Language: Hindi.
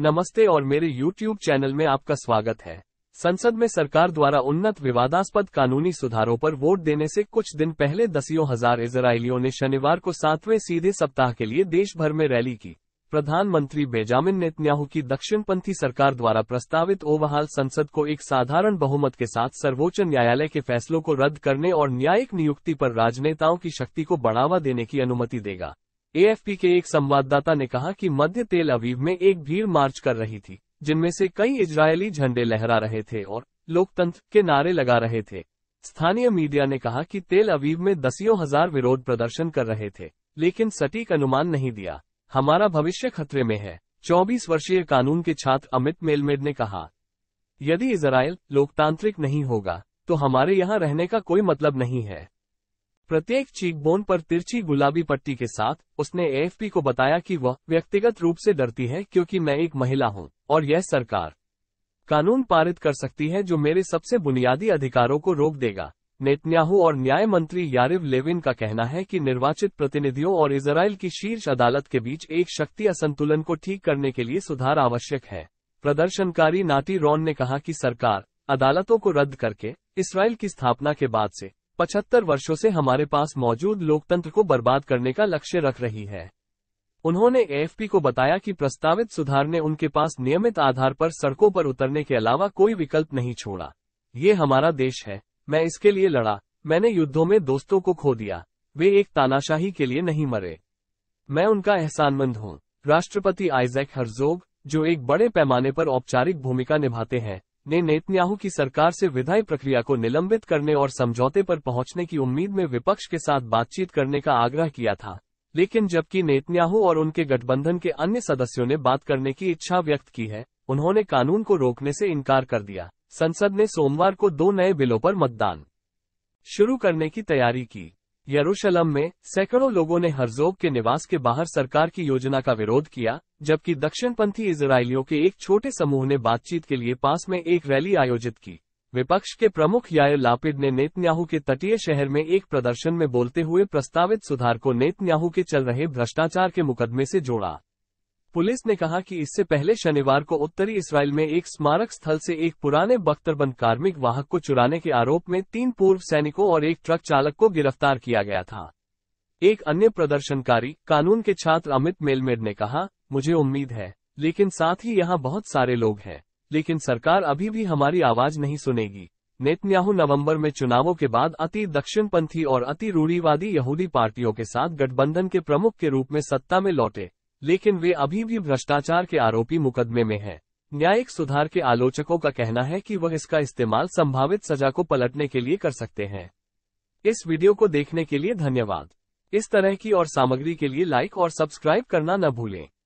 नमस्ते और मेरे YouTube चैनल में आपका स्वागत है संसद में सरकार द्वारा उन्नत विवादास्पद कानूनी सुधारों पर वोट देने से कुछ दिन पहले दसियों हजार इसराइलियों ने शनिवार को सातवें सीधे सप्ताह के लिए देश भर में रैली की प्रधानमंत्री बेजामिन नेतन्याहू की दक्षिणपंथी सरकार द्वारा प्रस्तावित ओवहाल संसद को एक साधारण बहुमत के साथ सर्वोच्च न्यायालय के फैसलों को रद्द करने और न्यायिक नियुक्ति पर राजनेताओं की शक्ति को बढ़ावा देने की अनुमति देगा एएफपी के एक संवाददाता ने कहा कि मध्य तेल अवीव में एक भीड़ मार्च कर रही थी जिनमें से कई इजरायली झंडे लहरा रहे थे और लोकतंत्र के नारे लगा रहे थे स्थानीय मीडिया ने कहा कि तेल अवीव में दसियों हजार विरोध प्रदर्शन कर रहे थे लेकिन सटीक अनुमान नहीं दिया हमारा भविष्य खतरे में है 24 वर्षीय कानून के छात्र अमित मेलमेड ने कहा यदि इसराइल लोकतांत्रिक नहीं होगा तो हमारे यहाँ रहने का कोई मतलब नहीं है प्रत्येक चीक बोन पर तिरछी गुलाबी पट्टी के साथ उसने एएफपी को बताया कि वह व्यक्तिगत रूप से डरती है क्योंकि मैं एक महिला हूं और यह सरकार कानून पारित कर सकती है जो मेरे सबसे बुनियादी अधिकारों को रोक देगा नेतन्याहू और न्याय मंत्री यारिव लेविन का कहना है कि निर्वाचित प्रतिनिधियों और इसराइल की शीर्ष अदालत के बीच एक शक्ति असंतुलन को ठीक करने के लिए सुधार आवश्यक है प्रदर्शनकारी नाटी रॉन ने कहा कि सरकार अदालतों को रद्द करके इसराइल की स्थापना के बाद से पचहत्तर वर्षों से हमारे पास मौजूद लोकतंत्र को बर्बाद करने का लक्ष्य रख रही है उन्होंने एएफपी को बताया कि प्रस्तावित सुधार ने उनके पास नियमित आधार पर सड़कों पर उतरने के अलावा कोई विकल्प नहीं छोड़ा ये हमारा देश है मैं इसके लिए लड़ा मैंने युद्धों में दोस्तों को खो दिया वे एक तानाशाही के लिए नहीं मरे मैं उनका एहसानमंद हूँ राष्ट्रपति आइजैक हरजोग जो एक बड़े पैमाने पर औपचारिक भूमिका निभाते हैं ने नेतन्याहू की सरकार से विधायी प्रक्रिया को निलंबित करने और समझौते पर पहुंचने की उम्मीद में विपक्ष के साथ बातचीत करने का आग्रह किया था लेकिन जबकि नेतन्याहू और उनके गठबंधन के अन्य सदस्यों ने बात करने की इच्छा व्यक्त की है उन्होंने कानून को रोकने से इनकार कर दिया संसद ने सोमवार को दो नए बिलों पर मतदान शुरू करने की तैयारी की यरूशलम में सैकड़ों लोगों ने हरजोब के निवास के बाहर सरकार की योजना का विरोध किया जबकि दक्षिणपंथी इसराइलियों के एक छोटे समूह ने बातचीत के लिए पास में एक रैली आयोजित की विपक्ष के प्रमुख याय लापिड ने नेतन्याहू के तटीय शहर में एक प्रदर्शन में बोलते हुए प्रस्तावित सुधार को नेतन्याहू के चल रहे भ्रष्टाचार के मुकदमे से जोड़ा पुलिस ने कहा कि इससे पहले शनिवार को उत्तरी इसराइल में एक स्मारक स्थल से एक पुराने बख्तरबंद कार्मिक वाहक को चुराने के आरोप में तीन पूर्व सैनिकों और एक ट्रक चालक को गिरफ्तार किया गया था एक अन्य प्रदर्शनकारी कानून के छात्र अमित मेलमेर ने कहा मुझे उम्मीद है लेकिन साथ ही यहाँ बहुत सारे लोग हैं लेकिन सरकार अभी भी हमारी आवाज नहीं सुनेगी नेतन्याहू नवंबर में चुनावों के बाद अति दक्षिणपंथी और अति रूढ़ीवादी यहूदी पार्टियों के साथ गठबंधन के प्रमुख के रूप में सत्ता में लौटे लेकिन वे अभी भी भ्रष्टाचार के आरोपी मुकदमे में हैं। न्यायिक सुधार के आलोचकों का कहना है कि वह इसका इस्तेमाल संभावित सजा को पलटने के लिए कर सकते हैं इस वीडियो को देखने के लिए धन्यवाद इस तरह की और सामग्री के लिए लाइक और सब्सक्राइब करना न भूलें